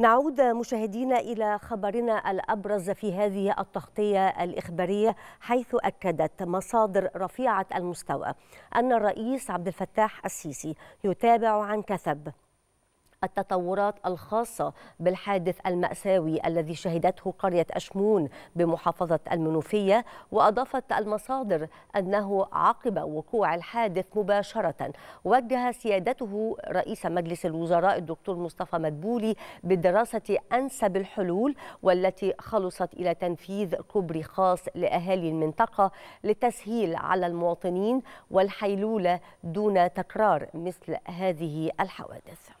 نعود مشاهدينا إلى خبرنا الأبرز في هذه التغطية الإخبارية حيث أكدت مصادر رفيعة المستوى أن الرئيس عبد الفتاح السيسي يتابع عن كثب التطورات الخاصة بالحادث المأساوي الذي شهدته قرية أشمون بمحافظة المنوفية وأضافت المصادر أنه عقب وقوع الحادث مباشرة وجه سيادته رئيس مجلس الوزراء الدكتور مصطفى مدبولي بدراسة أنسب الحلول والتي خلصت إلى تنفيذ كوبري خاص لأهالي المنطقة للتسهيل على المواطنين والحيلولة دون تكرار مثل هذه الحوادث